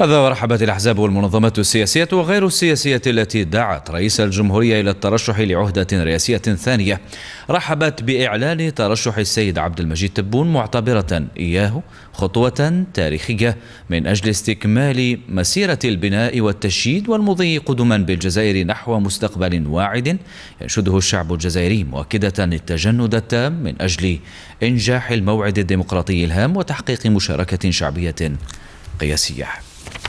هذا ورحبت الأحزاب والمنظمات السياسية وغير السياسية التي دعت رئيس الجمهورية إلى الترشح لعهدة رئاسية ثانية رحبت بإعلان ترشح السيد عبد المجيد تبون معتبرة إياه خطوة تاريخية من أجل استكمال مسيرة البناء والتشييد والمضي قدما بالجزائر نحو مستقبل واعد ينشده الشعب الجزائري مؤكدة التجند التام من أجل إنجاح الموعد الديمقراطي الهام وتحقيق مشاركة شعبية قياسية